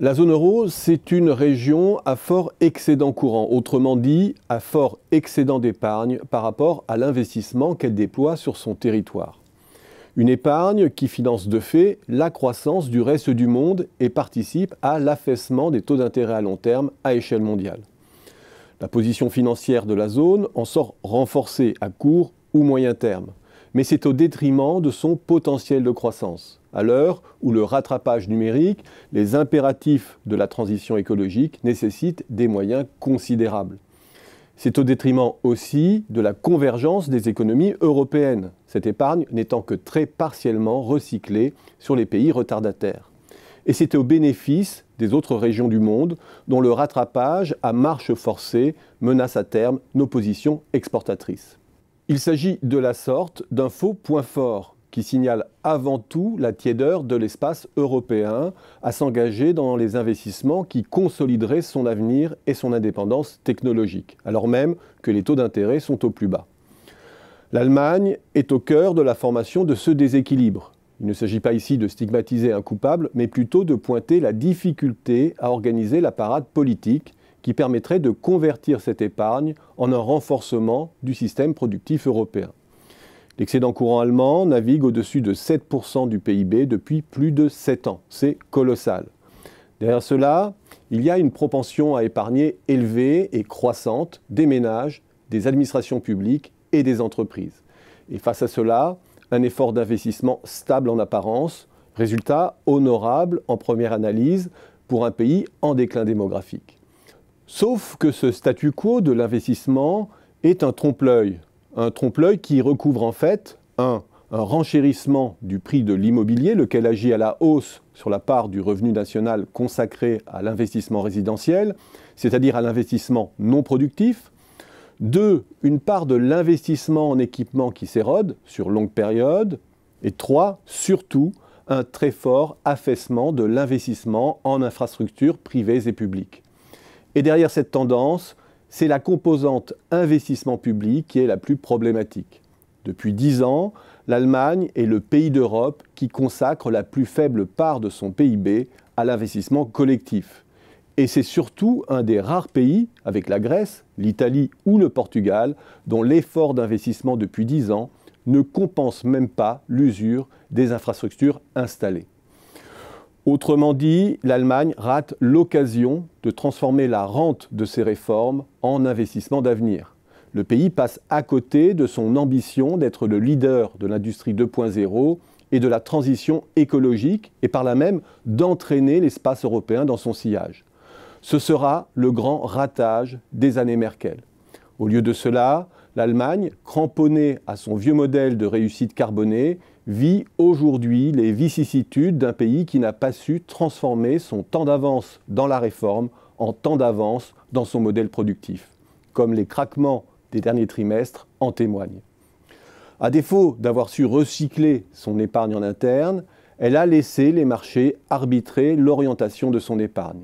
La zone euro, c'est une région à fort excédent courant, autrement dit à fort excédent d'épargne par rapport à l'investissement qu'elle déploie sur son territoire. Une épargne qui finance de fait la croissance du reste du monde et participe à l'affaissement des taux d'intérêt à long terme à échelle mondiale. La position financière de la zone en sort renforcée à court ou moyen terme mais c'est au détriment de son potentiel de croissance, à l'heure où le rattrapage numérique, les impératifs de la transition écologique nécessitent des moyens considérables. C'est au détriment aussi de la convergence des économies européennes, cette épargne n'étant que très partiellement recyclée sur les pays retardataires. Et c'est au bénéfice des autres régions du monde dont le rattrapage à marche forcée menace à terme nos positions exportatrices. Il s'agit de la sorte d'un faux point fort qui signale avant tout la tiédeur de l'espace européen à s'engager dans les investissements qui consolideraient son avenir et son indépendance technologique, alors même que les taux d'intérêt sont au plus bas. L'Allemagne est au cœur de la formation de ce déséquilibre. Il ne s'agit pas ici de stigmatiser un coupable, mais plutôt de pointer la difficulté à organiser la parade politique qui permettrait de convertir cette épargne en un renforcement du système productif européen. L'excédent courant allemand navigue au-dessus de 7% du PIB depuis plus de 7 ans. C'est colossal. Derrière cela, il y a une propension à épargner élevée et croissante des ménages, des administrations publiques et des entreprises. Et face à cela, un effort d'investissement stable en apparence, résultat honorable en première analyse pour un pays en déclin démographique. Sauf que ce statu quo de l'investissement est un trompe-l'œil. Un trompe-l'œil qui recouvre en fait un, un renchérissement du prix de l'immobilier, lequel agit à la hausse sur la part du revenu national consacré à l'investissement résidentiel, c'est-à-dire à, l'investissement non productif. Deux, une part de l'investissement en équipement qui s'érode sur longue période. Et trois, surtout, un très fort affaissement de l'investissement en infrastructures privées et publiques. Et derrière cette tendance, c'est la composante investissement public qui est la plus problématique. Depuis dix ans, l'Allemagne est le pays d'Europe qui consacre la plus faible part de son PIB à l'investissement collectif. Et c'est surtout un des rares pays, avec la Grèce, l'Italie ou le Portugal, dont l'effort d'investissement depuis dix ans ne compense même pas l'usure des infrastructures installées. Autrement dit, l'Allemagne rate l'occasion de transformer la rente de ses réformes en investissement d'avenir. Le pays passe à côté de son ambition d'être le leader de l'industrie 2.0 et de la transition écologique et par là même d'entraîner l'espace européen dans son sillage. Ce sera le grand ratage des années Merkel. Au lieu de cela, l'Allemagne, cramponnée à son vieux modèle de réussite carbonée, vit aujourd'hui les vicissitudes d'un pays qui n'a pas su transformer son temps d'avance dans la réforme en temps d'avance dans son modèle productif, comme les craquements des derniers trimestres en témoignent. À défaut d'avoir su recycler son épargne en interne, elle a laissé les marchés arbitrer l'orientation de son épargne.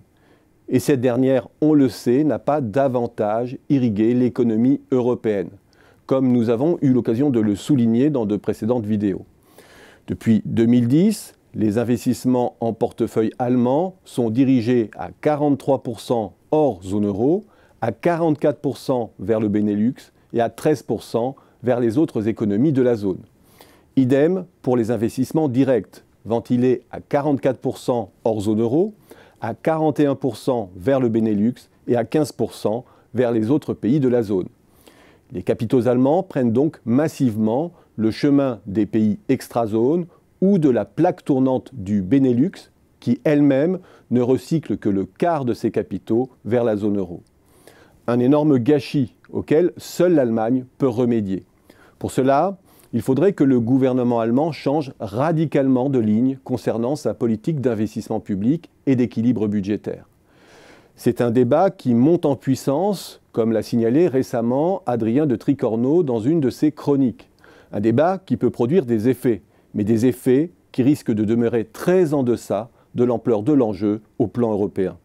Et cette dernière, on le sait, n'a pas davantage irrigué l'économie européenne, comme nous avons eu l'occasion de le souligner dans de précédentes vidéos. Depuis 2010, les investissements en portefeuille allemand sont dirigés à 43% hors zone euro, à 44% vers le Benelux et à 13% vers les autres économies de la zone. Idem pour les investissements directs, ventilés à 44% hors zone euro, à 41% vers le Benelux et à 15% vers les autres pays de la zone. Les capitaux allemands prennent donc massivement le chemin des pays extra-zone ou de la plaque tournante du Benelux, qui elle-même ne recycle que le quart de ses capitaux vers la zone euro. Un énorme gâchis auquel seule l'Allemagne peut remédier. Pour cela, il faudrait que le gouvernement allemand change radicalement de ligne concernant sa politique d'investissement public et d'équilibre budgétaire. C'est un débat qui monte en puissance, comme l'a signalé récemment Adrien de Tricorneau dans une de ses chroniques. Un débat qui peut produire des effets, mais des effets qui risquent de demeurer très en deçà de l'ampleur de l'enjeu au plan européen.